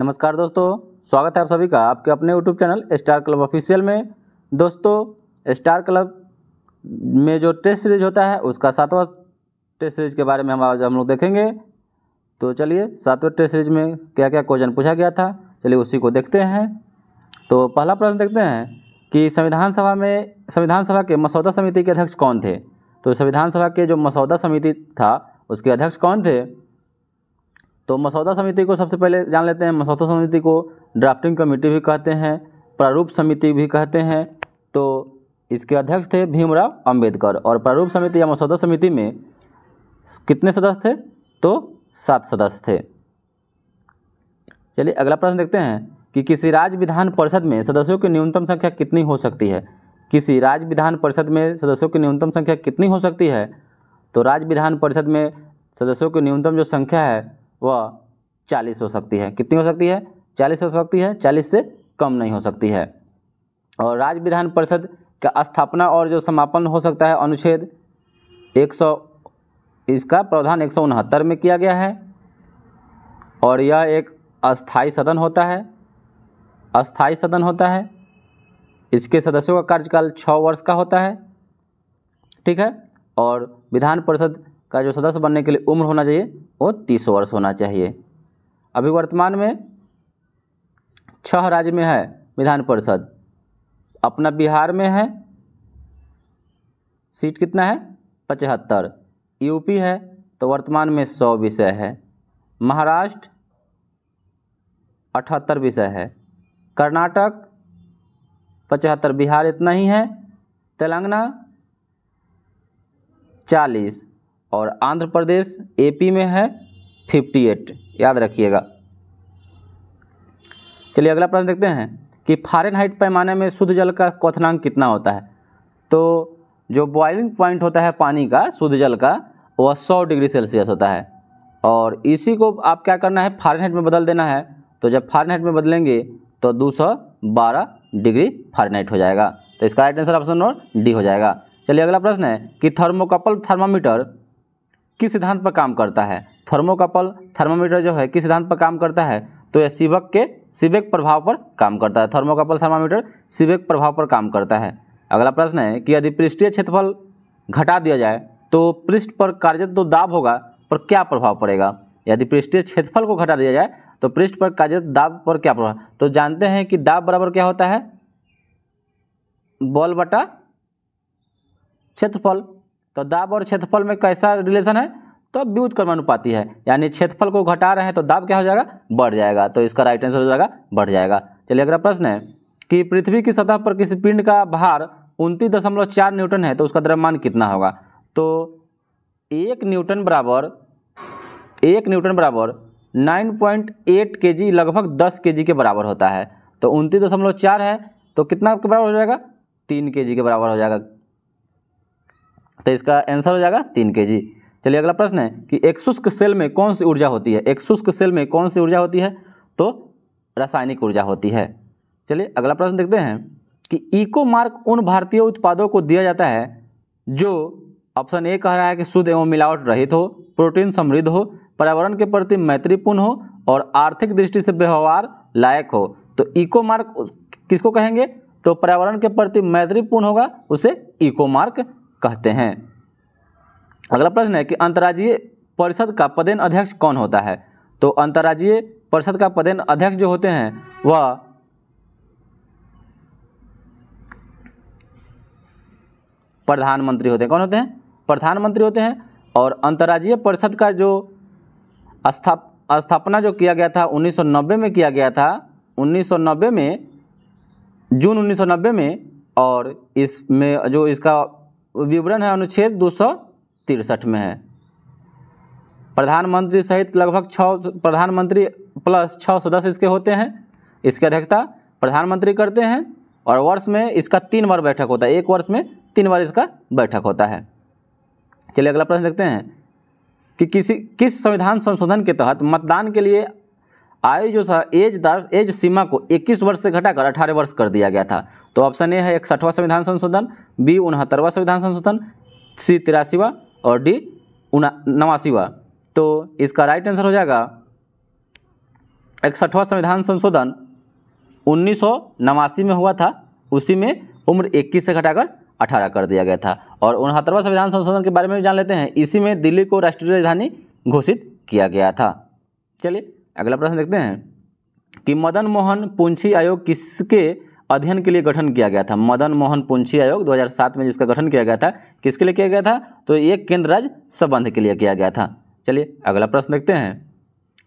नमस्कार दोस्तों स्वागत है आप सभी का आपके अपने YouTube channel star club official में दोस्तों स्टार क्लब में जो टेस्ट सीरीज होता है उसका सातवां टेस्ट सीरीज के बारे में हम आज हम लोग देखेंगे तो चलिए सातवें टेस्ट सीरीज में क्या क्या क्वेश्चन पूछा गया था चलिए उसी को देखते हैं तो पहला प्रश्न देखते हैं कि संविधान सभा में संविधान सभा के मसौदा समिति के अध्यक्ष कौन थे तो संविधान सभा के जो मसौदा समिति था उसके अध्यक्ष कौन थे तो मसौदा समिति को सबसे पहले जान लेते हैं मसौदा समिति को ड्राफ्टिंग कमेटी भी कहते हैं प्रारूप समिति भी कहते हैं तो इसके अध्यक्ष थे भीमराव अंबेडकर और प्रारूप समिति या मसौदा समिति में कितने सदस्य थे तो सात सदस्य थे चलिए अगला प्रश्न देखते हैं कि किसी राज्य विधान परिषद में सदस्यों की न्यूनतम संख्या कितनी हो सकती है किसी राज्य विधान परिषद में सदस्यों की न्यूनतम संख्या कितनी हो सकती है तो राज्य विधान परिषद में सदस्यों की न्यूनतम जो संख्या है वह चालीस हो सकती है कितनी हो सकती है चालीस हो सकती है चालीस से कम नहीं हो सकती है और राज्य विधान परिषद का स्थापना और जो समापन हो सकता है अनुच्छेद 100 इसका प्रावधान एक में किया गया है और यह एक अस्थाई सदन होता है अस्थाई सदन होता है इसके सदस्यों का कार्यकाल छः वर्ष का होता है ठीक है और विधान परिषद का जो सदस्य बनने के लिए उम्र होना चाहिए वो तीस वर्ष होना चाहिए अभी वर्तमान में छह राज्य में है विधान परिषद अपना बिहार में है सीट कितना है पचहत्तर यूपी है तो वर्तमान में सौ विषय है महाराष्ट्र अठहत्तर विषय है कर्नाटक पचहत्तर बिहार इतना ही है तेलंगाना चालीस और आंध्र प्रदेश एपी में है फिफ्टी एट याद रखिएगा चलिए अगला प्रश्न देखते हैं कि फारेनहाइट पैमाने में शुद्ध जल का क्वथनांक कितना होता है तो जो बॉइलिंग पॉइंट होता है पानी का शुद्ध जल का वह सौ डिग्री सेल्सियस होता है और इसी को आप क्या करना है फारेनहाइट में बदल देना है तो जब फारेनहाइट में बदलेंगे तो दो सौ बारह डिग्री फारेनहाइट हो जाएगा तो इसका right answer option number D हो जाएगा चलिए अगला प्रश्न है कि थर्मोकपल थर्मामीटर किस सिद्धांत पर काम करता है थर्मोकपल थर्मामीटर जो है किस सिद्धांत पर काम करता है तो यह सिवक के सिवेक प्रभाव पर काम करता है थर्मोकपल थर्मामीटर सिवेक प्रभाव पर काम करता है अगला प्रश्न है कि यदि पृष्ठीय क्षेत्रफल घटा दिया जाए तो पृष्ठ पर कार्यरत तो दाब होगा पर क्या प्रभाव पड़ेगा यदि पृष्ठीय क्षेत्रफल को घटा दिया जाए तो पृष्ठ पर कार्यरत दाब पर क्या प्रभाव तो जानते हैं कि दाब बराबर क्या होता है बॉल बटा क्षेत्रफल तो दाब और क्षेत्रफल में कैसा रिलेशन है तो व्युत है यानी क्षेत्रफल को घटा रहे हैं तो दाब क्या हो जाएगा बढ़ जाएगा तो इसका राइट आंसर हो जाएगा बढ़ जाएगा चलिए अगला प्रश्न है कि पृथ्वी की सतह पर किसी पिंड का भार उनतीस दशमलव चार न्यूटन है तो उसका द्रव्यमान कितना होगा तो एक न्यूटन बराबर एक न्यूटन बराबर नाइन पॉइंट एट के जी लगभग दस के जी के बराबर होता है तो उनतीस दशमलव चार है तो कितना के बराबर हो जाएगा तीन के जी के बराबर हो जाएगा तो इसका आंसर हो जाएगा तीन के जी चलिए अगला प्रश्न है कि एक शुष्क सेल में कौन सी ऊर्जा होती है एक शुष्क सेल में कौन सी ऊर्जा होती है तो रासायनिक ऊर्जा होती है चलिए अगला प्रश्न देखते हैं कि इको मार्क उन भारतीय उत्पादों को दिया जाता है जो ऑप्शन ए कह रहा है कि शुद्ध एवं मिलावट रहित हो प्रोटीन समृद्ध हो पर्यावरण के प्रति मैत्रीपूर्ण हो और आर्थिक दृष्टि से व्यवहार लायक हो तो इको मार्क किसको कहेंगे तो पर्यावरण के प्रति मैत्रीपूर्ण होगा उसे इको मार्क कहते हैं अगला प्रश्न है कि अंतर्राज्यीय परिषद का पदेन अध्यक्ष कौन होता है तो अंतर्राज्यीय परिषद का पदेन अध्यक्ष जो होते हैं वह प्रधानमंत्री होते हैं कौन होते हैं प्रधानमंत्री होते हैं और अंतर्राज्यीय परिषद का जो स्थाप स्थापना जो किया गया था 1990 में किया गया था 1990 में जून 1990 में और इसमें जो इसका विवरण है अनुच्छेद दो में है प्रधानमंत्री सहित लगभग छः प्रधानमंत्री प्लस छः सदस्य इसके होते हैं इसकी अध्यक्षता प्रधानमंत्री करते हैं और वर्ष में इसका तीन बार बैठक होता है एक वर्ष में तीन बार इसका बैठक होता है चलिए अगला प्रश्न देखते हैं कि किसी किस संविधान संशोधन के तहत मतदान के लिए आयु जो था एज दर्ज एज सीमा को 21 वर्ष से घटाकर 18 वर्ष कर दिया गया था तो ऑप्शन ए है इकसठवां संविधान संशोधन बी उनहत्तरवा संविधान संशोधन सी तिरासीवा और डी नवासीवा तो इसका राइट आंसर हो जाएगा इकसठवा संविधान संशोधन उन्नीस में हुआ था उसी में उम्र 21 से घटाकर 18 कर दिया गया था और उनहत्तरवा संविधान संशोधन के बारे में भी जान लेते हैं इसी में दिल्ली को राष्ट्रीय राजधानी घोषित किया गया था चलिए अगला प्रश्न देखते हैं कि मदन मोहन पूंछी आयोग किसके अध्ययन के लिए गठन किया गया था मदन मोहन पुंछी आयोग 2007 में जिसका गठन किया गया था किसके लिए किया गया था तो ये केंद्र राज्य संबंध के लिए किया गया था चलिए अगला प्रश्न देखते हैं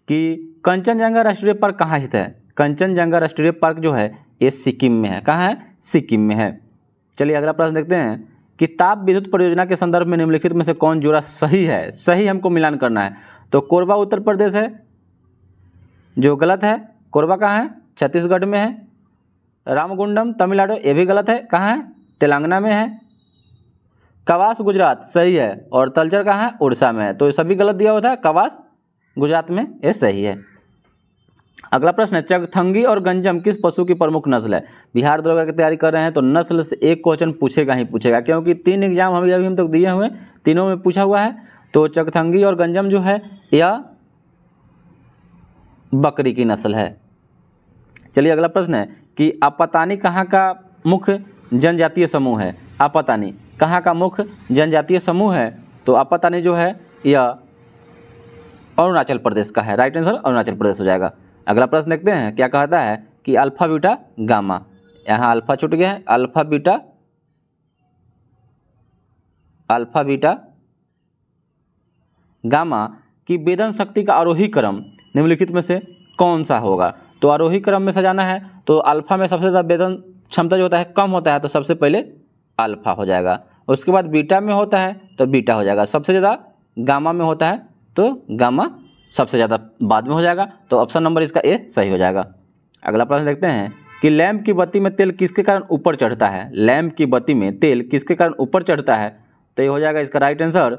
कि कंचनजंगा राष्ट्रीय पार्क कहाँ स्थित है कंचनजंगा राष्ट्रीय पार्क जो है ये सिक्किम में है कहाँ है सिक्किम में है चलिए अगला प्रश्न देखते हैं कि ताप विद्युत परियोजना के संदर्भ में निम्नलिखित में से कौन जोड़ा सही है सही हमको मिलान करना है तो कोरबा उत्तर प्रदेश है जो गलत है कोरबा कहाँ है छत्तीसगढ़ में है रामगुंडम तमिलनाडु ये भी गलत है कहाँ है तेलंगाना में है कवास गुजरात सही है और तलचर कहाँ है उड़ीसा में है तो ये सभी गलत दिया हुआ था कवास गुजरात में ये सही है अगला प्रश्न है चगथंगी और गंजम किस पशु की प्रमुख नस्ल है बिहार दरोगा की तैयारी कर रहे हैं तो नस्ल से एक क्वेश्चन पूछेगा ही पूछेगा क्योंकि तीन एग्जाम हमें अभी हम तक दिए हुए तीनों में पूछा हुआ है तो चगथंगी और गंजम जो है यह बकरी की नस्ल है चलिए अगला प्रश्न है कि आपातानी कहाँ का मुख्य जनजातीय समूह है आपातानी कहाँ का मुख्य जनजातीय समूह है तो आपातानी जो है यह अरुणाचल प्रदेश का है राइट आंसर अरुणाचल प्रदेश हो जाएगा अगला प्रश्न देखते हैं क्या कहता है कि अल्फा बीटा गामा यहाँ अल्फा छूट गया है alpha beta alpha beta gamma की वेदन शक्ति का आरोही क्रम निम्नलिखित में से कौन सा होगा तो आरोही क्रम में सजाना है तो अल्फ़ा में सबसे ज़्यादा वेदन क्षमता जो होता है कम होता है तो सबसे पहले अल्फ़ा हो जाएगा उसके बाद बीटा में होता है तो बीटा हो जाएगा सबसे ज़्यादा गामा में होता है तो गामा सबसे ज़्यादा बाद में हो जाएगा तो ऑप्शन नंबर इसका ए सही हो जाएगा अगला प्रश्न देखते हैं कि लैम्प की बत्ती में तेल किसके कारण ऊपर चढ़ता है लैम्प की बत्ती में तेल किसके कारण ऊपर चढ़ता है तो ये हो जाएगा इसका राइट आंसर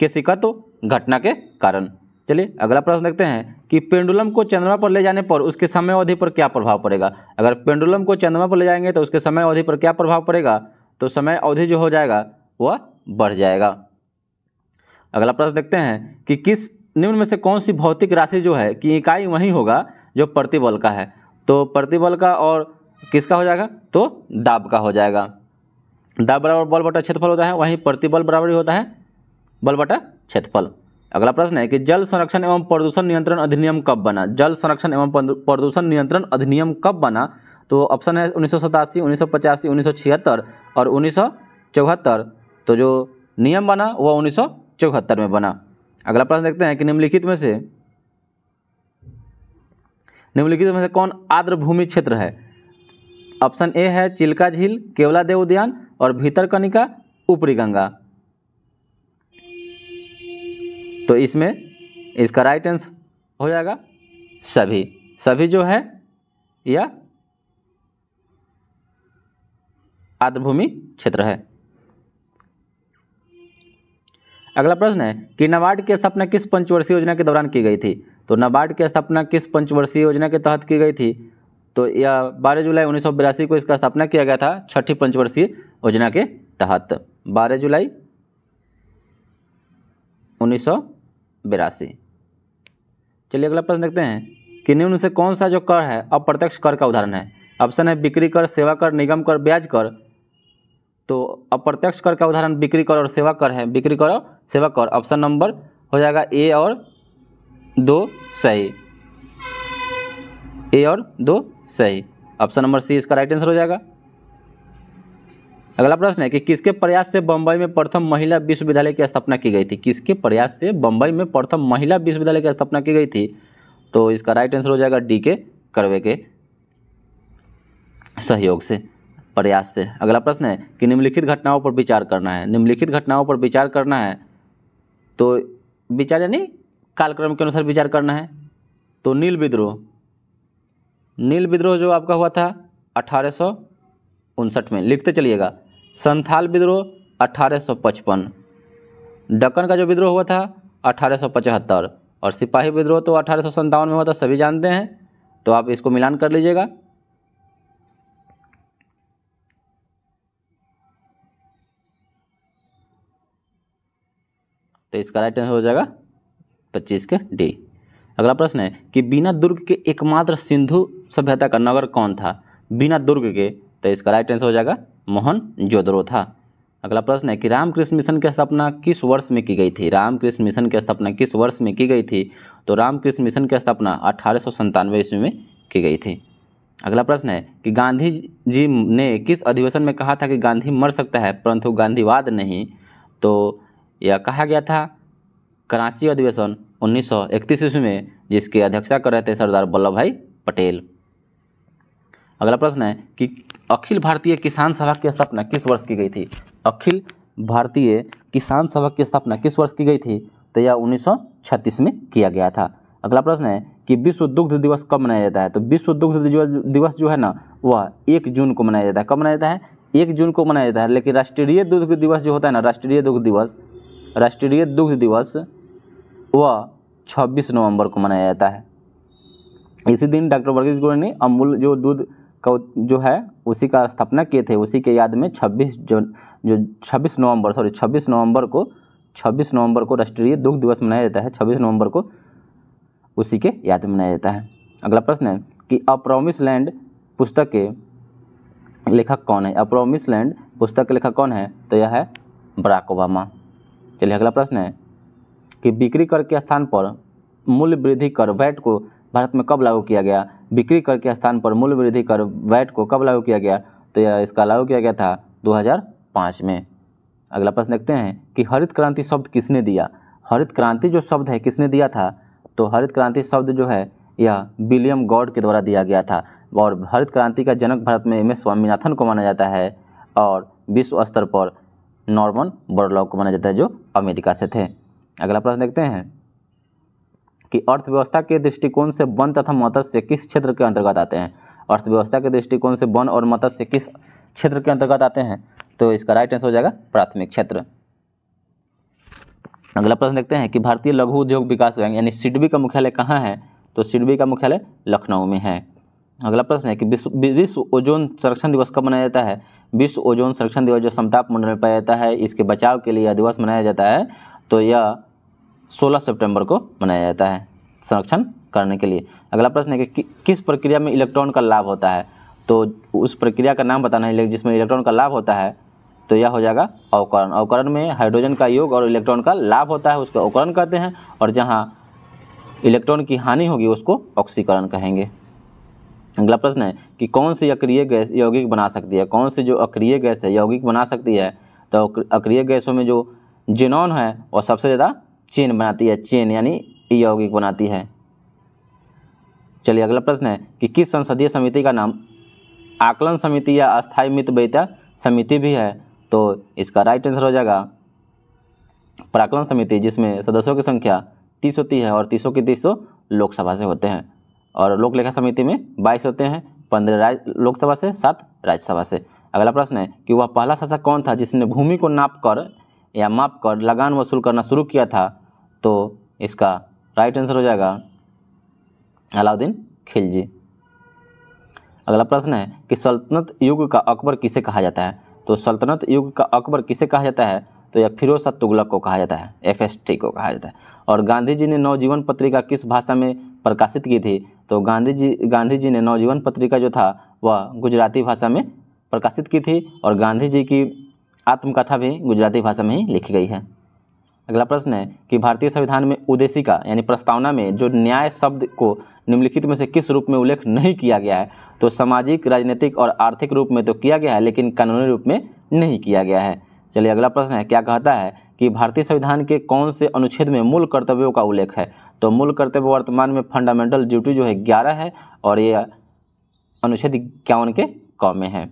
के सिका तो घटना के कारण चलिए अगला प्रश्न देखते हैं कि पेंडुलम को चंद्रमा पर ले जाने पर उसके समय अवधि पर क्या प्रभाव पड़ेगा अगर पेंडुलम को चंद्रमा पर ले जाएंगे तो उसके समय अवधि पर क्या प्रभाव पड़ेगा तो समय अवधि जो हो जाएगा वह बढ़ जाएगा अगला प्रश्न देखते हैं कि किस निम्न में से कौन सी भौतिक राशि जो है कि इकाई वही होगा जो प्रतिबल का है तो प्रतिबल का और किसका हो जाएगा तो दाब का हो जाएगा दाब बराबर बल बटा क्षेत्रफल होता है वहीं प्रतिबल बराबर ही होता है बल बटा क्षेत्रफल अगला प्रश्न है कि जल संरक्षण एवं प्रदूषण नियंत्रण अधिनियम कब बना जल संरक्षण एवं प्रदूषण नियंत्रण अधिनियम कब बना तो ऑप्शन है उन्नीस सौ सतासी उन्नीस सौ पचासी उन्नीस सौ छिहत्तर और उन्नीस सौ चौहत्तर तो जो नियम बना वह उन्नीस सौ चौहत्तर में बना अगला प्रश्न देखते हैं कि निम्नलिखित में से निम्नलिखित में से कौन आर्द्र भूमि क्षेत्र है ऑप्शन ए है चिल्का झील केवला देव उद्यान और भीतरकनिका ऊपरी गंगा तो इसमें इसका राइट आंसर हो जाएगा सभी सभी जो है यह आदभूमि क्षेत्र है अगला प्रश्न है कि नाबार्ड की स्थापना किस पंचवर्षीय योजना के दौरान की गई थी तो नाबार्ड की स्थापना किस पंचवर्षीय योजना के तहत की गई थी तो यह बारह जुलाई उन्नीस को इसका स्थापना किया गया था छठी पंचवर्षीय योजना के तहत बारह जुलाई उन्नीस बिरासी चलिए अगला प्रश्न देखते हैं कि निम्न से कौन सा जो कर है अप्रत्यक्ष कर का उदाहरण है ऑप्शन है बिक्री कर सेवा कर निगम कर ब्याज कर तो अप्रत्यक्ष कर का उदाहरण बिक्री कर और सेवा कर है बिक्री कर और सेवा कर ऑप्शन नंबर हो जाएगा ए और दो सही ए और दो सही ऑप्शन नंबर सी इसका राइट आंसर हो जाएगा अगला प्रश्न है कि किसके प्रयास से बम्बई में प्रथम महिला विश्वविद्यालय की स्थापना की गई थी किसके प्रयास से बम्बई में प्रथम महिला विश्वविद्यालय की स्थापना की गई थी तो इसका राइट आंसर हो जाएगा डी के करवे के सहयोग से प्रयास से अगला प्रश्न है कि निम्नलिखित घटनाओं पर विचार करना है निम्नलिखित घटनाओं पर विचार करना है तो विचार यानी कालक्रम के अनुसार विचार करना है तो नील विद्रोह नील विद्रोह जो आपका हुआ था अठारह में लिखते चलिएगा संथाल विद्रोह अठारह डक्कन का जो विद्रोह हुआ था अठारह और सिपाही विद्रोह तो अठारह में हुआ था सभी जानते हैं तो आप इसको मिलान कर लीजिएगा तो इसका राइट आंसर हो जाएगा पच्चीस के डी अगला प्रश्न है कि बिना दुर्ग के एकमात्र सिंधु सभ्यता का नगर कौन था बिना दुर्ग के तो इसका राइट आंसर हो जाएगा मोहन जोदरो था अगला प्रश्न है कि रामकृष्ण मिशन की स्थापना किस वर्ष में की गई थी रामकृष्ण मिशन की स्थापना किस वर्ष में की गई थी तो रामकृष्ण मिशन की स्थापना अठारह सौ ईस्वी में की गई थी अगला प्रश्न है कि गांधी जी ने किस अधिवेशन में कहा था कि गांधी मर सकता है परंतु गांधीवाद नहीं तो यह कहा गया था कराची अधिवेशन उन्नीस ईस्वी में जिसकी अध्यक्षता कर रहे थे सरदार वल्लभ भाई पटेल अगला प्रश्न है कि अखिल भारतीय किसान सभा की स्थापना किस वर्ष की गई थी अखिल भारतीय किसान सभा की स्थापना किस वर्ष की गई थी तो यह 1936 में किया गया था अगला प्रश्न है कि विश्व दुग्ध दिवस कब मनाया जाता है तो विश्व दुग्ध दिवस जो है ना वह एक जून को मनाया जाता है कब मनाया जाता है एक जून को मनाया जाता है लेकिन राष्ट्रीय दुग्ध दिवस जो होता है ना राष्ट्रीय दुग्ध दिवस राष्ट्रीय दुग्ध दिवस वह छब्बीस नवंबर को मनाया जाता है इसी दिन डॉक्टर वर्गीज गोयल ने अमूल जो दूध का जो है उसी का स्थापना किए थे उसी के याद में 26 जो जो 26 नवंबर सॉरी 26 नवंबर को 26 नवंबर को राष्ट्रीय दुग्ध दिवस मनाया जाता है 26 नवंबर को उसी के याद में मनाया जाता है अगला प्रश्न है कि अप्रोमिस लैंड पुस्तक के लेखक कौन है अप्रोमिस लैंड पुस्तक के लेखक कौन है तो यह है बराक ओबामा चलिए अगला प्रश्न है कि बिक्री कर के स्थान पर मूल्य वृद्धि कर वैट को भारत में कब लागू किया गया बिक्री कर के स्थान पर मूल्य वृद्धि कर वैट को कब लागू किया गया तो यह इसका लागू किया गया था 2005 में अगला प्रश्न देखते हैं कि हरित क्रांति शब्द किसने दिया हरित क्रांति जो शब्द है किसने दिया था तो हरित क्रांति शब्द जो है यह विलियम गॉड के द्वारा दिया गया था और हरित क्रांति का जनक भारत में एम एस स्वामीनाथन को माना जाता है और विश्व स्तर पर नॉर्मन बर्लॉग को माना जाता है जो अमेरिका से थे अगला प्रश्न देखते हैं कि अर्थव्यवस्था के दृष्टिकोण से वन तथा मत्स्य किस क्षेत्र के अंतर्गत आते हैं अर्थव्यवस्था के दृष्टिकोण से वन और मत्स्य किस क्षेत्र के अंतर्गत आते हैं तो इसका राइट आंसर हो जाएगा प्राथमिक क्षेत्र अगला प्रश्न देखते हैं कि भारतीय लघु उद्योग विकास बैंक यानी सिडबी का मुख्यालय कहाँ है तो सिडबी का मुख्यालय लखनऊ में है अगला प्रश्न है कि विश्व विश्व ओजोन संरक्षण दिवस कब मनाया जाता है विश्व ओजोन संरक्षण दिवस जो समताप मंडल में पाया जाता है इसके बचाव के लिए यह दिवस मनाया जाता है तो यह 16 सितंबर को मनाया जाता है संरक्षण करने के लिए अगला प्रश्न है कि, कि किस प्रक्रिया में इलेक्ट्रॉन का लाभ होता है तो उस प्रक्रिया का नाम बताना है जिसमें इलेक्ट्रॉन का लाभ होता है तो यह हो जाएगा अवकरण अवकरण में हाइड्रोजन का योग और इलेक्ट्रॉन का लाभ होता है उसको अवकरण कहते हैं और जहाँ इलेक्ट्रॉन की हानि होगी उसको ऑक्सीकरण कहेंगे अगला प्रश्न है कि कौन सी अक्रिय गैस यौगिक बना सकती है कौन सी जो अक्रिय गैस है यौगिक बना सकती है तो अक्रिय गैसों में जो जिनॉन है वह सबसे ज़्यादा चेन बनाती है चेन यानी यौगिक बनाती है चलिए अगला प्रश्न है कि किस संसदीय समिति का नाम आकलन समिति या अस्थायी मितव्ययिता समिति भी है तो इसका राइट आंसर हो जाएगा प्राकलन समिति जिसमें सदस्यों की संख्या तीस होती है और तीसों के तीसों लोकसभा से होते हैं और लोकलेखा समिति में बाईस होते हैं पंद्रह राज्य लोकसभा से सात राज्यसभा से अगला प्रश्न है कि वह पहला शासक कौन था जिसने भूमि को नाप कर या माप कर लगान वसूल करना शुरू किया था तो इसका राइट आंसर हो जाएगा अलाउद्दीन खिलजी अगला प्रश्न है कि सल्तनत युग का अकबर किसे कहा जाता है तो सल्तनत युग का अकबर किसे कहा जाता है तो यह फिरोज शाह तुगलक को कहा जाता है एफ एस टी को कहा जाता है और गांधी जी ने नवजीवन पत्रिका किस भाषा में प्रकाशित की थी तो गांधी जी गांधी जी ने नवजीवन पत्रिका जो था वह गुजराती भाषा में प्रकाशित की थी और गांधी जी की आत्मकथा भी गुजराती भाषा में ही लिखी गई है अगला प्रश्न है कि भारतीय संविधान में उद्देशिका यानी प्रस्तावना में जो न्याय शब्द को निम्नलिखित में से किस रूप में उल्लेख नहीं किया गया है तो सामाजिक राजनीतिक और आर्थिक रूप में तो किया गया है लेकिन कानूनी रूप में नहीं किया गया है चलिए अगला प्रश्न है क्या कहता है कि भारतीय संविधान के कौन से अनुच्छेद में मूल कर्तव्यों का उल्लेख है तो मूल कर्तव्य वर्तमान में फंडामेंटल ड्यूटी जो है ग्यारह है और ये अनुच्छेद इक्यावन के कौ में है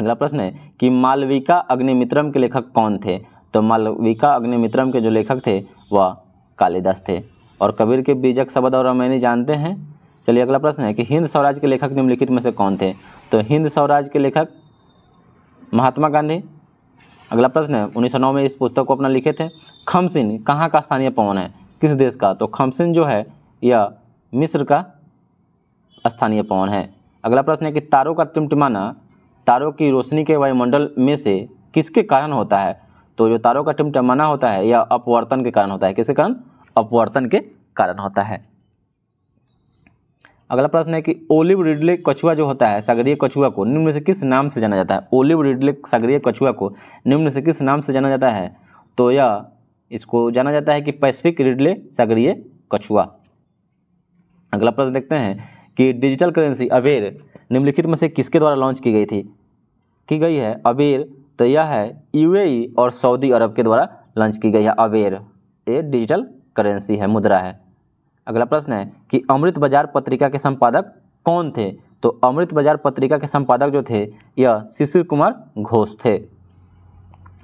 अगला प्रश्न है कि मालविका अग्निमित्रम के लेखक कौन थे तो मालविका अग्निमित्रम के जो लेखक थे वह कालिदास थे और कबीर के बीजक शब्द और रामायणी जानते हैं चलिए अगला प्रश्न है कि हिंद स्वराज के लेखक निम्नलिखित में से कौन थे तो हिंद स्वराज के लेखक महात्मा गांधी अगला प्रश्न है उन्नीस में इस पुस्तक को अपना लिखे थे खमसिन कहाँ का स्थानीय पवन है किस देश का तो खमसिन जो है यह मिस्र का स्थानीय पवन है अगला प्रश्न है कि तारों का टिमटिमाना तारों की रोशनी के वायुमंडल में से किसके कारण होता है तो जो तारों का टिमटमाना होता है यह अपवर्तन के कारण होता है किसके कारण अपवर्तन के कारण होता है अगला प्रश्न है कि ओलिव रिडले कछुआ जो होता है सागरीय कछुआ को निम्न से किस नाम से जाना जाता है ओलिव रिडले सागरीय कछुआ को निम्न से किस नाम से जाना जाता है तो यह इसको जाना जाता है कि पैसिफिक रिडले सागरीय कछुआ अगला प्रश्न देखते हैं कि डिजिटल करेंसी अबेर निम्नलिखित में से किसके द्वारा लॉन्च की गई थी की गई है अबेर तो यह है यूएई और सऊदी अरब के द्वारा लॉन्च की गई है अवेयर ये डिजिटल करेंसी है मुद्रा है अगला प्रश्न है कि अमृत बाजार पत्रिका के संपादक कौन थे तो अमृत बाजार पत्रिका के संपादक जो थे यह शिशिर कुमार घोष थे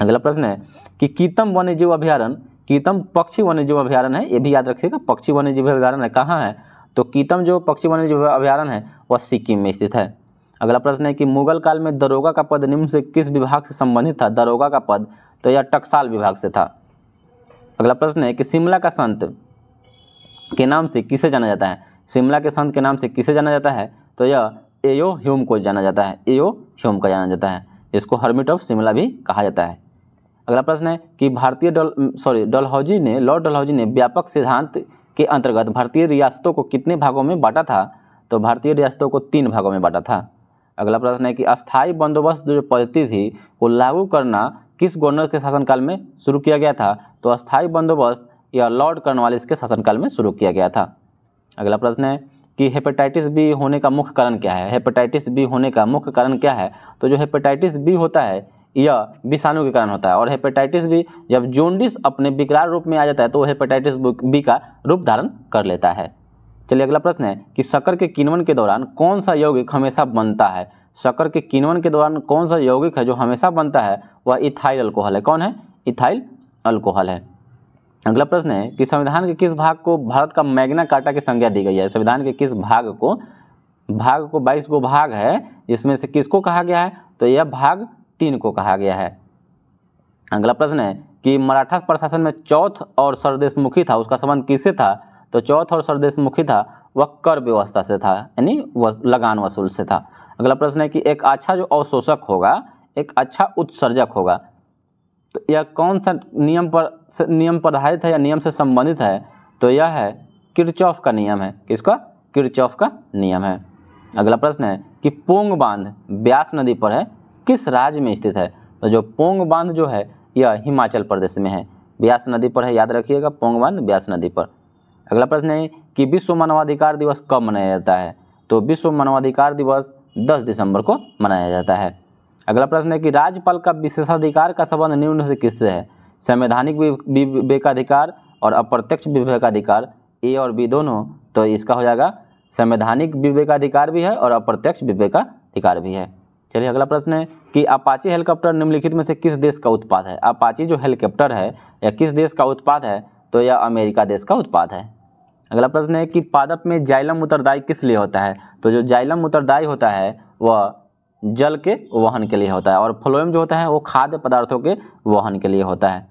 अगला प्रश्न है कि कीतम वन्यजीव अभ्यारण कीतम पक्षी वन्यजीव अभ्यारण है ये भी याद रखिएगा पक्षी वन्यजीव है कहाँ है तो कीतम जो पक्षी वन्यजीव अभ्यारण्य है वह सिक्किम में स्थित है अगला प्रश्न है कि मुगल काल में दरोगा का पद निम्न से किस विभाग से संबंधित था दरोगा का पद तो यह टकसाल विभाग से था अगला प्रश्न है कि शिमला का संत के नाम से किसे जाना जाता है शिमला के संत के नाम से किसे जाना जाता है तो यह एयो ह्यूम को जाना जाता है एयो ह्यूम का जाना जाता है इसको हर्मिट ऑफ शिमला भी कहा जाता है अगला प्रश्न है कि भारतीय डल सॉरी डलहौजी ने लॉर्ड डलहौजी ने व्यापक सिद्धांत के अंतर्गत भारतीय रियासतों को कितने भागों में बांटा था तो भारतीय रियासतों को तीन भागों में बांटा था अगला प्रश्न है कि अस्थायी बंदोबस्त जो पद्धति थी वो लागू करना किस गवर्नर के शासनकाल में शुरू किया गया था तो अस्थायी बंदोबस्त या लॉर्ड कर्नवालिस के शासनकाल में शुरू किया गया था अगला प्रश्न है कि हेपेटाइटिस बी होने का मुख्य कारण क्या है हेपेटाइटिस बी होने का मुख्य कारण क्या है तो जो हेपेटाइटिस बी होता है यह विषाणु के कारण होता है और हेपेटाइटिस बी जब जोंडिस अपने विकरार रूप में आ जाता है तो हेपेटाइटिस बी का रूप धारण कर लेता है चलिए अगला प्रश्न है कि शकर के किनवन के दौरान कौन सा यौगिक हमेशा बनता है शकर के किनवन के दौरान कौन सा यौगिक है जो हमेशा बनता है वह इथाइल अल्कोहल है कौन है इथाइल अल्कोहल है अगला प्रश्न है कि संविधान के किस भाग को भारत का मैग्ना काटा की संज्ञा दी गई है संविधान के किस भाग को भाग को बाईस को भाग है जिसमें से किसको कहा गया है तो यह भाग तीन को कहा गया है अगला प्रश्न है कि मराठा प्रशासन में चौथ और सरदेशमुखी था उसका संबंध किससे था तो चौथ और सरदेशमुखी था वह कर व्यवस्था से था यानी लगान वसूल से था अगला प्रश्न है कि एक अच्छा जो अवशोषक होगा एक अच्छा उत्सर्जक होगा तो यह कौन सा नियम पर नियम पर आधारित है या नियम से संबंधित है तो यह है किरचौफ का नियम है किसका किरचौफ का नियम है अगला प्रश्न है कि पोंग बांध ब्यास नदी पर है किस राज्य में स्थित है तो जो पोंग बांध जो है यह हिमाचल प्रदेश में है ब्यास नदी पर है याद रखिएगा पोंग बांध ब्यास नदी पर अगला प्रश्न है कि विश्व मानवाधिकार दिवस कब मनाया जाता है तो विश्व मानवाधिकार दिवस 10 दिसंबर को मनाया जाता है अगला प्रश्न है कि राज्यपाल का विशेषाधिकार का संबंध निम्न से किससे है संवैधानिक विवेकाधिकार और अप्रत्यक्ष विवेकाधिकार ए और बी दोनों तो इसका हो जाएगा संवैधानिक विवेकाधिकार भी है और अप्रत्यक्ष विवेकाधिकार भी है चलिए अगला प्रश्न है कि अपाची हेलीकॉप्टर निम्नलिखित में से किस देश का उत्पाद है अपाची जो हेलीकॉप्टर है या किस देश का उत्पाद है तो यह अमेरिका देश का उत्पाद है अगला प्रश्न है कि पादप में जाइलम उत्तरदायी किस लिए होता है तो जो जाइलम उत्तरदायी होता है वह जल के वहन के लिए होता है और फ्लोएम जो होता है वो खाद्य पदार्थों के वहन के लिए होता है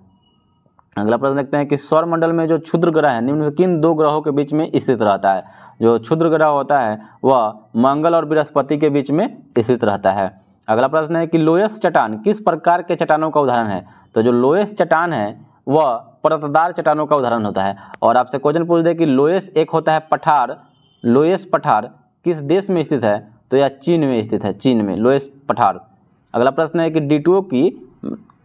अगला प्रश्न देखते हैं कि सौरमंडल में जो क्षुद्र ग्रह है निम्न किन दो ग्रहों के बीच में स्थित रहता है जो क्षुद्र ग्रह होता है वह मंगल और बृहस्पति के बीच में स्थित रहता है अगला प्रश्न है कि लोयस चट्टान किस प्रकार के चट्टानों का उदाहरण है तो जो लोयस चट्टान है वह परतदार चट्टानों का उदाहरण होता है और आपसे क्वेश्चन पूछ दे कि लोएस एक होता है पठार लोएस पठार किस देश में स्थित है तो यह चीन में स्थित है चीन में लोएस पठार अगला प्रश्न है कि डी की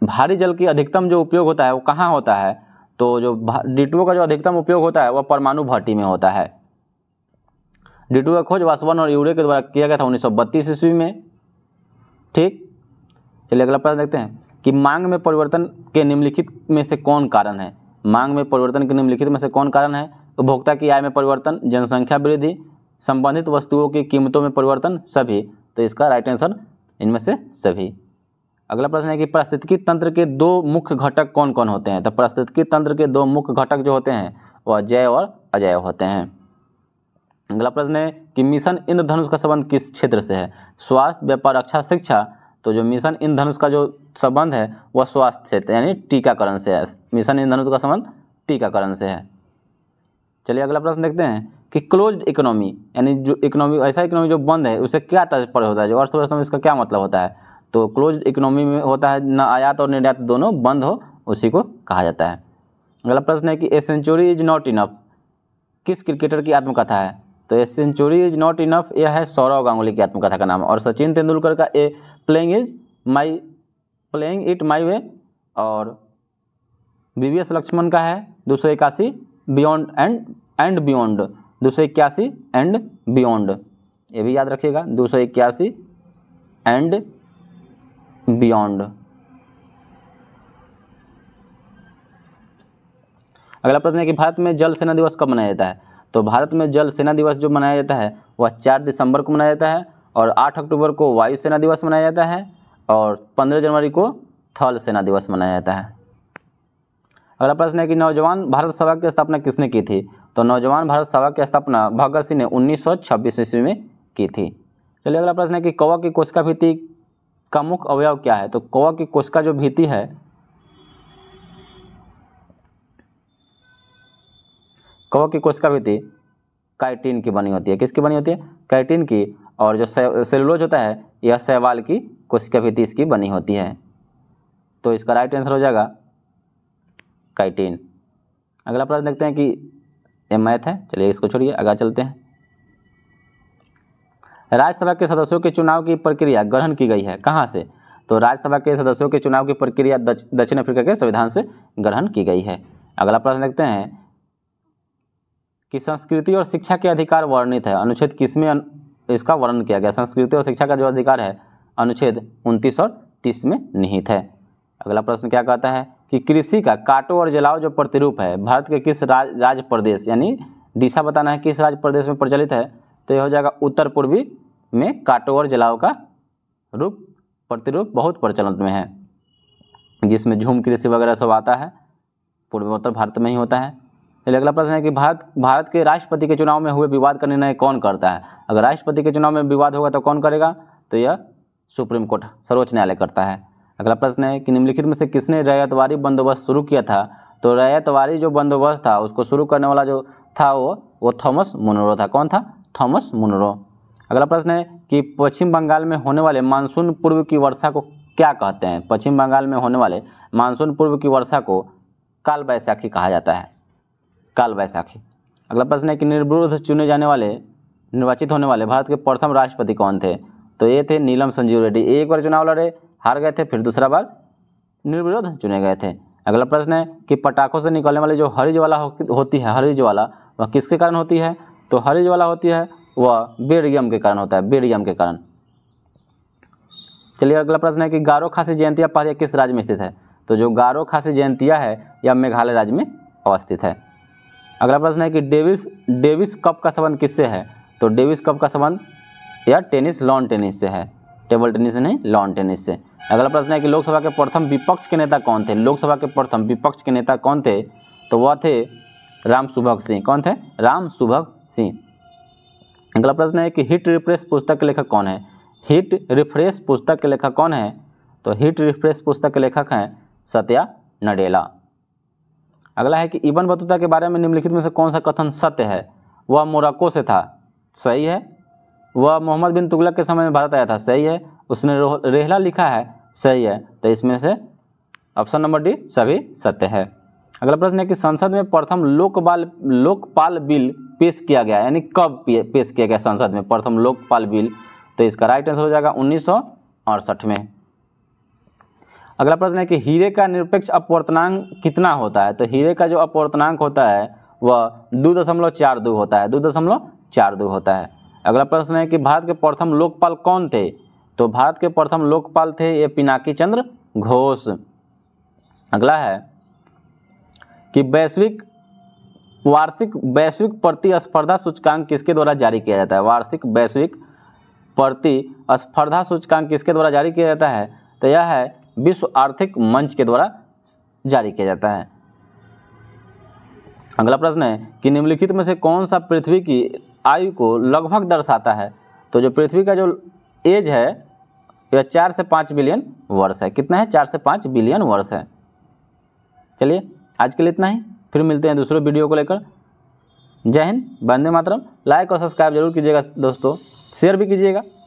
भारी जल की अधिकतम जो उपयोग होता है वो कहाँ होता है तो जो डी का जो अधिकतम उपयोग होता है वह परमाणु भट्टी में होता है डी का खोज वासवन और यूरे के द्वारा किया गया था उन्नीस ईस्वी में ठीक चलिए अगला प्रश्न देखते हैं कि मांग में परिवर्तन के निम्नलिखित में से कौन कारण है मांग में परिवर्तन के निम्नलिखित में से कौन कारण है उपभोक्ता की आय में परिवर्तन जनसंख्या वृद्धि संबंधित वस्तुओं की कीमतों में परिवर्तन सभी तो इसका राइट आंसर इनमें से सभी अगला प्रश्न है कि परिस्थितिकी तंत्र के दो मुख्य घटक कौन कौन होते हैं तो परिस्थितिकी तंत्र के दो मुख्य घटक जो होते हैं वह जय और अजय होते हैं अगला प्रश्न है कि मिशन इंद्रधनुष का संबंध किस क्षेत्र से है स्वास्थ्य व्यापार रक्षा शिक्षा तो जो मिशन इंधनुष का जो संबंध है वह स्वास्थ्य क्षेत्र यानी टीकाकरण से है मिशन इंधनुष का संबंध टीकाकरण से है चलिए अगला प्रश्न देखते हैं कि क्लोज इकोनॉमी यानी जो इकोनॉमी ऐसा इकोनॉमी जो बंद है उसे क्या तत्पर होता है जो अर्थव्यवस्था में इसका क्या मतलब होता है तो क्लोज इकोनॉमी में होता है न आयात और निर्यात दोनों बंद हो उसी को कहा जाता है अगला प्रश्न है कि a century is not enough किस क्रिकेटर की आत्मकथा है तो a century is not enough यह है सौरव गांगुली की आत्मकथा का नाम और सचिन तेंदुलकर का a playing is my playing it my way और वी लक्ष्मण का है दो सौ इक्यासी बियॉन्ड एंड एंड बियॉन्ड दो सौ इक्यासी एंड बियॉन्ड ये भी याद रखिएगा दो सौ इक्यासी एंड बियॉन्ड अगला प्रश्न है कि भारत में जल सेना दिवस कब मनाया जाता है तो भारत में जल सेना दिवस जो मनाया जाता है वह चार दिसंबर को मनाया जाता है और 8 अक्टूबर को वायु सेना दिवस मनाया जाता है और 15 जनवरी को थल सेना दिवस मनाया जाता है अगला प्रश्न है कि नौजवान भारत सभा की स्थापना किसने की थी तो नौजवान भारत सभा की स्थापना भगत सिंह ने उन्नीस ईस्वी में की थी चलिए अगला प्रश्न है कि कौवा की कोशिका भीति का मुख्य अवयव क्या है तो कौवा की कोशिका जो भीति है कौवा की कोशिका भीति काइटिन की बनी होती है किसकी बनी होती है काइटिन की और जो सेलुलोज होता है यह सहवाल की कोशिका भित्ति इसकी बनी होती है तो इसका राइट आंसर हो जाएगा काइटीन अगला प्रश्न देखते हैं कि ये मैथ है चलिए इसको छोड़िए आगे चलते हैं राज्यसभा के सदस्यों के चुनाव की प्रक्रिया ग्रहण की गई है कहाँ से तो राज्यसभा के सदस्यों के चुनाव की प्रक्रिया दक्षिण अफ्रीका के संविधान से ग्रहण की गई है अगला प्रश्न देखते हैं कि संस्कृति और शिक्षा के अधिकार वर्णित है अनुच्छेद किसमें तो इसका वर्णन किया गया संस्कृति और शिक्षा का जो अधिकार है अनुच्छेद उनतीस और तीस में निहित है अगला प्रश्न क्या कहता है कि कृषि का काटो और जलाओ जो प्रतिरूप है भारत के किस राज राज्य प्रदेश यानी दिशा बताना है किस राज्य प्रदेश में प्रचलित है तो यह हो जाएगा उत्तर पूर्वी में काटो और जलाओ का रूप प्रतिरूप बहुत प्रचलन में है जिसमें झूम कृषि वगैरह सब आता है पूर्वोत्तर भारत में ही होता है चलिए अगला प्रश्न है कि भारत भारत के राष्ट्रपति के चुनाव में हुए विवाद का निर्णय कौन करता है अगर राष्ट्रपति के चुनाव में विवाद होगा तो कौन करेगा तो यह सुप्रीम कोर्ट सर्वोच्च न्यायालय करता है अगला प्रश्न है कि निम्नलिखित में से किसने रैयतवारी बंदोबस्त शुरू किया था तो रैयतवारी जो बंदोबस्त था उसको शुरू करने वाला जो था वो वो थॉमस मुनरो था कौन था थॉमस मुनरो अगला प्रश्न है कि पश्चिम बंगाल में होने वाले मानसून पूर्व की वर्षा को क्या कहते हैं पश्चिम बंगाल में होने वाले मानसून पूर्व की वर्षा को काल बैसाखी कहा जाता है काल वैसाखी अगला प्रश्न है कि निर्विरोध चुने जाने वाले निर्वाचित होने वाले भारत के प्रथम राष्ट्रपति कौन थे तो ये थे नीलम संजीव रेड्डी एक बार चुनाव लड़े हार गए थे फिर दूसरा बार निर्विरोध चुने गए थे अगला प्रश्न है कि पटाखों से निकलने वाले जो हरी ज्वाला होती है हरी ज्वाला वह किसके कारण होती है तो हरी ज्वाला होती है वह बेरियम के कारण होता है बेरियम के कारण चलिए अगला प्रश्न है कि गारो खासी जयंतिया पहले किस राज्य में स्थित है तो जो गारो खासी जयंतिया है यह मेघालय राज्य में अवस्थित है अगला प्रश्न है कि डेविस डेविस कप का संबंध किससे है तो डेविस कप का संबंध या टेनिस लॉन टेनिस से है टेबल टेनिस नहीं लॉन टेनिस से अगला प्रश्न है कि लोकसभा के प्रथम विपक्ष के नेता कौन थे लोकसभा के प्रथम विपक्ष के नेता कौन थे तो वह थे राम सुभग सिंह कौन थे राम सुभग सिंह अगला प्रश्न है कि हिट रिफ्रेश पुस्तक के लेखक कौन है हिट रिफ्रेश पुस्तक के लेखक कौन है तो हिट रिफ्रेश पुस्तक के लेखक हैं सत्या नडेला अगला है कि इबन बतूता के बारे में निम्नलिखित में से कौन सा कथन सत्य है वह मोरक्को से था सही है वह मोहम्मद बिन तुगलक के समय में भारत आया था सही है उसने रेहला लिखा है सही है तो इसमें से ऑप्शन नंबर डी सभी सत्य है अगला प्रश्न है कि संसद में प्रथम लोकपाल लोकपाल बिल पेश किया गया यानी कब पेश किया गया संसद में प्रथम लोकपाल बिल तो इसका राइट आंसर हो जाएगा उन्नीस में अगला प्रश्न है कि हीरे का निरपेक्ष अपवर्तनांक कितना होता है तो हीरे का जो अपवर्तनांक होता है वह दो दशमलव चार दो होता है दो दशमलव चार दो होता है अगला प्रश्न है कि भारत के प्रथम लोकपाल कौन थे तो भारत के प्रथम लोकपाल थे ये पिनाकी चंद्र घोष अगला है कि वैश्विक वार्षिक वैश्विक प्रतिस्पर्धा सूचकांक किसके द्वारा जारी किया जाता है वार्षिक वैश्विक प्रतिस्पर्धा सूचकांक किसके द्वारा जारी किया जाता है तो यह है विश्व आर्थिक मंच के द्वारा जारी किया जाता है अगला प्रश्न है कि निम्नलिखित में से कौन सा पृथ्वी की आयु को लगभग दर्शाता है तो जो पृथ्वी का जो एज है वह चार से पाँच बिलियन वर्ष है कितना है चार से पाँच बिलियन वर्ष है चलिए आज के लिए इतना ही फिर मिलते हैं दूसरे वीडियो को लेकर जय हिंद बंदे मातरम लाइक और सब्सक्राइब जरूर कीजिएगा दोस्तों शेयर भी कीजिएगा